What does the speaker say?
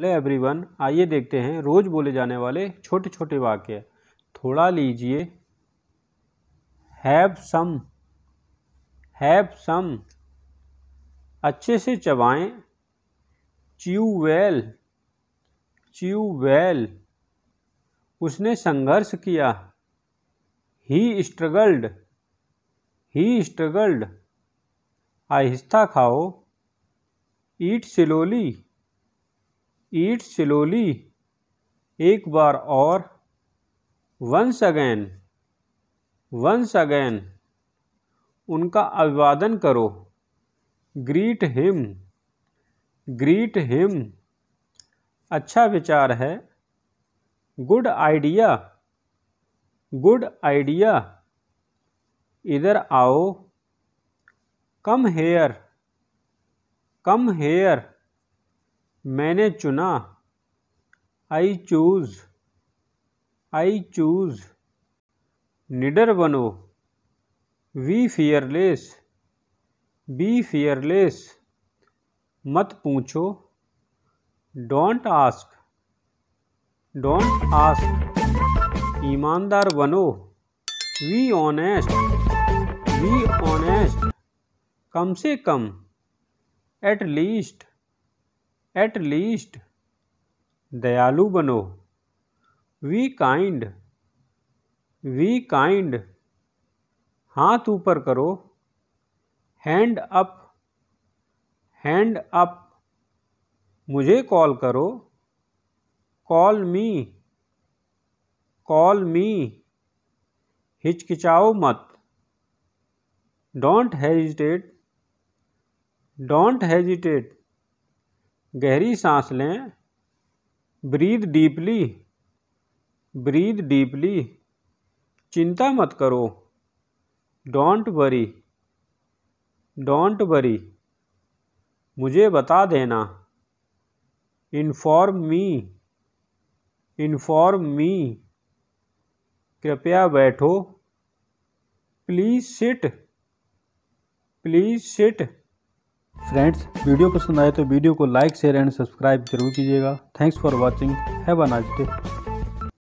hello everyone आइए देखते हैं रोज़ बोले जाने वाले छोटे छोटे वाक्य थोड़ा लीजिए हैव सम हैव सम अच्छे से चबाएं च्यू वेल च्यू वेल उसने संघर्ष किया ही स्ट्रगल्ड ही स्ट्रगल्ड आहिस्ता खाओ ईट सिलोली ईट स्लोली एक बार और वंस अगैन वंस अगैन उनका अभिवादन करो ग्रीट हिम ग्रीट हिम अच्छा विचार है गुड आइडिया गुड आइडिया इधर आओ कम हेयर कम हेयर मैंने चुना आई चूज़ आई चूज़ निडर बनो वी फियरलेस बी फियरलेस मत पूछो डोंट आस्क डोंट आस्क ईमानदार बनो वी ऑनेस्ट वी ऑनेस्ट कम से कम एट लीस्ट एट लीस्ट दयालु बनो वी काइंड वी काइंड हाथ ऊपर करो हैंड अप हैंड अप मुझे कॉल करो कॉल मी कॉल मी हिचकिचाओ मत डोंट हेजिटेट डोंट हेजिटेट गहरी सांस लें ब्रीद डीपली ब्रीद डीपली चिंता मत करो डोंट वरी डोंट वरी मुझे बता देना इन्फॉर्म मी इन्फॉर्म मी कृपया बैठो please sit please sit friends video पसंद आए तो वीडियो को लाइक शेयर एंड सब्सक्राइब जरूर कीजिएगा thanks for watching have a nice day